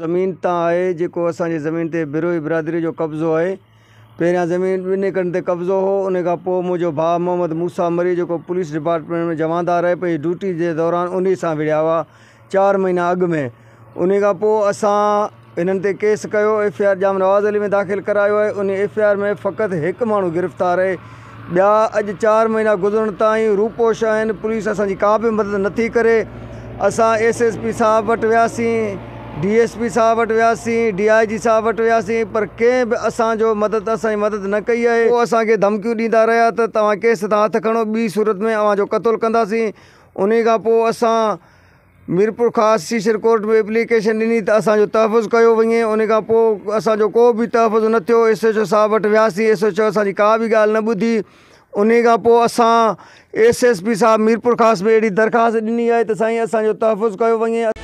ज़मीन तां आहे जेको असांजे ज़मीन ते बिरोई बिरादरी जो कब्ज़ो आहे पहिरियां ज़मीन ॿिन्ही कंड ते कब्ज़ो हो उनखां पोइ मुंहिंजो भाउ मोहम्मद मूसा मरी जेको पुलिस डिपार्टमेंट में जमादारु आहे पई ड्यूटी जे दौरान उन सां विड़िया हुआ चारि महीना अॻु में उन खां पोइ असां हिननि ते केस कयो एफ आई आर जाम नवाज़ अली में दाख़िल करायो आहे उन एफ आई आर में फ़क़ति हिकु माण्हू गिरफ़्तार आहे ॿिया अॼु चारि महीना गुज़रण ताईं रूपोश आहिनि पुलिस असांजी का बि मदद नथी करे असां एस एस पी साहबु वटि वियासीं डी एस पी साहिबु वटि वियासीं डी आई जी साहिबु वटि वियासीं पर कंहिं बि असांजो मदद असांजी मदद न कई आहे पोइ असांखे धमकियूं ॾींदा रहिया त तव्हां केस तव्हां हथु खणो ॿी सूरत में अव्हांजो क़तौलु कंदासीं उन खां पोइ असां मीरपुर ख़ासि शीशर कोर्ट में एप्लीकेशन ॾिनी त असांजो तहफ़ुज़ कयो वञे उनखां पोइ असांजो को बि तहफ़ुज़ न थियो एस एच ओ साहिबु वटि वियासीं एस एच ओ असांजी का बि ॻाल्हि न ॿुधी उन खां पोइ असां एस एस पी साहिबु मीरपुर ख़ासि में अहिड़ी दरख़्वास्त ॾिनी आहे त साईं असांजो तहफ़ुज़ कयो वञे